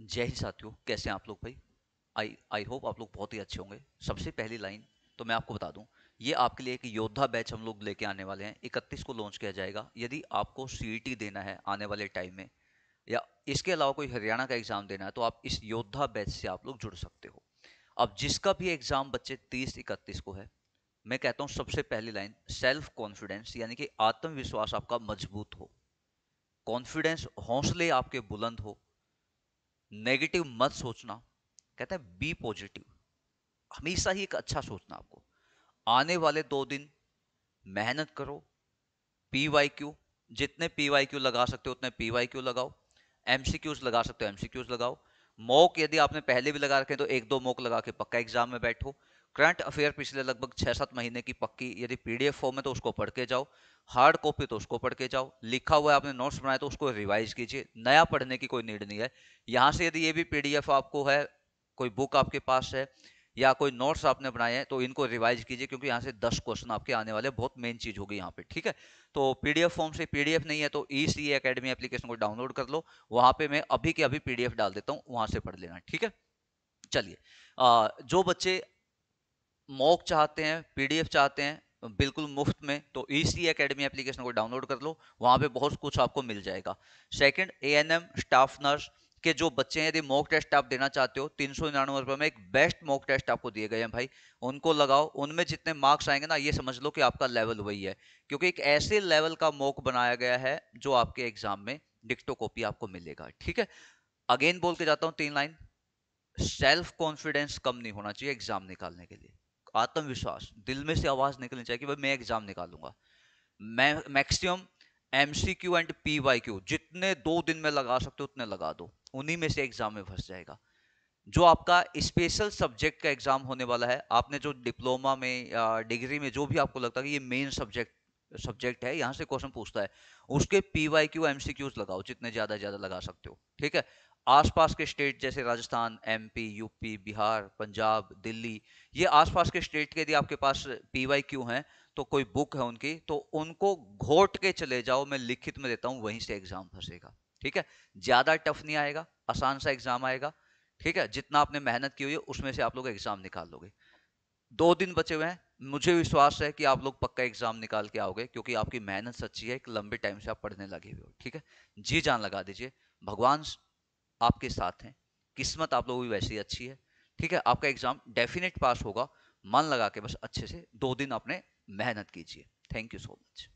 जय हिंद साथियों कैसे हैं आप लोग भाई आई आई होप आप लोग बहुत ही अच्छे होंगे सबसे पहली लाइन तो मैं आपको बता दूं ये आपके लिए एक योद्धा बैच हम लोग लेके आने वाले हैं इकतीस को लॉन्च किया जाएगा यदि आपको सी e देना है आने वाले टाइम में या इसके अलावा कोई हरियाणा का एग्ज़ाम देना है तो आप इस योद्धा बैच से आप लोग जुड़ सकते हो अब जिसका भी एग्ज़ाम बच्चे तीस इकतीस को है मैं कहता हूँ सबसे पहली लाइन सेल्फ कॉन्फिडेंस यानी कि आत्मविश्वास आपका मजबूत हो कॉन्फिडेंस हौसले आपके बुलंद हो नेगेटिव मत सोचना कहते हैं बी पॉजिटिव हमेशा ही एक अच्छा सोचना आपको आने वाले दो दिन मेहनत करो पी वाई क्यू जितने पी वाई क्यू लगा सकते हो उतने पी वाई क्यू लगाओ एम सी क्यूज लगा सकते हो एम सी क्यूज लगाओ मॉक यदि आपने पहले भी लगा रखे तो एक दो मॉक लगा के पक्का एग्जाम में बैठो करंट अफेयर पिछले लगभग छः सात महीने की पक्की यदि पीडीएफ फॉर्म में तो उसको पढ़ के जाओ हार्ड कॉपी तो उसको पढ़ के जाओ लिखा हुआ है आपने नोट्स बनाए तो उसको रिवाइज कीजिए नया पढ़ने की कोई नीड नहीं है यहाँ से यदि ये भी पीडीएफ आपको है कोई बुक आपके पास है या कोई नोट्स आपने बनाए हैं तो इनको रिवाइज कीजिए क्योंकि यहाँ से दस क्वेश्चन आपके आने वाले बहुत मेन चीज होगी यहाँ पे ठीक है तो पीडीएफ फॉर्म से पीडीएफ नहीं है तो ई सी एकेडमी एप्लीकेशन को डाउनलोड कर लो वहां पे मैं अभी के अभी पीडीएफ डाल देता हूँ वहां से पढ़ लेना ठीक है चलिए जो बच्चे मॉक चाहते हैं पीडीएफ चाहते हैं बिल्कुल मुफ्त में तो ईसी अकेडमी एप्लीकेशन को डाउनलोड कर लो वहाँ पे बहुत कुछ आपको मिल जाएगा सेकंड एएनएम स्टाफ नर्स के जो बच्चे हैं यदि मॉक टेस्ट आप देना चाहते हो तीन सौ निन्यानवे रुपये में एक बेस्ट मॉक टेस्ट आपको दिए गए हैं भाई उनको लगाओ उनमें जितने मार्क्स आएंगे ना ये समझ लो कि आपका लेवल वही है क्योंकि एक ऐसे लेवल का मॉक बनाया गया है जो आपके एग्जाम में डिक्टो कॉपी आपको मिलेगा ठीक है अगेन बोल के जाता हूँ तीन लाइन सेल्फ कॉन्फिडेंस कम नहीं होना चाहिए एग्जाम निकालने के लिए आत्मविश्वास दिल में से आवाज़ निकलनी चाहिए कि भाई मैं एग्ज़ाम निकालूंगा मैं maximum M C Q and P Y Q जितने दो दिन में लगा सकते हो उतने लगा दो उन्हीं में से एग्ज़ाम में फंस जाएगा जो आपका स्पेशल सब्जेक्ट का एग्ज़ाम होने वाला है आपने जो डिप्लोमा में या डिग्री में जो भी आपको लगता है कि ये मेन सब्जेक्ट सब्जेक्ट है यहाँ से क्वेश्चन पूछता है उसके P Y Q M C Qs लगाओ जितने ज़्यादा ज़्यादा लगा सकते हो ठीक है आसपास के स्टेट जैसे राजस्थान एमपी यूपी बिहार पंजाब दिल्ली ये आसपास के स्टेट के यदि आपके पास पीवाई क्यू हैं तो कोई बुक है उनकी तो उनको घोट के चले जाओ मैं लिखित में देता हूँ वहीं से एग्जाम फंसेगा ठीक है ज्यादा टफ नहीं आएगा आसान सा एग्जाम आएगा ठीक है जितना आपने मेहनत की हुई है उसमें से आप लोग एग्जाम निकाल लोगे दो दिन बचे हुए हैं मुझे विश्वास है कि आप लोग पक्का एग्जाम निकाल के आओगे क्योंकि आपकी मेहनत सच्ची है एक लंबे टाइम से आप पढ़ने लगे हुए हो ठीक है जी जान लगा दीजिए भगवान आपके साथ हैं किस्मत आप लोगों की वैसी अच्छी है ठीक है आपका एग्जाम डेफिनेट पास होगा मन लगा के बस अच्छे से दो दिन आपने मेहनत कीजिए थैंक यू सो मच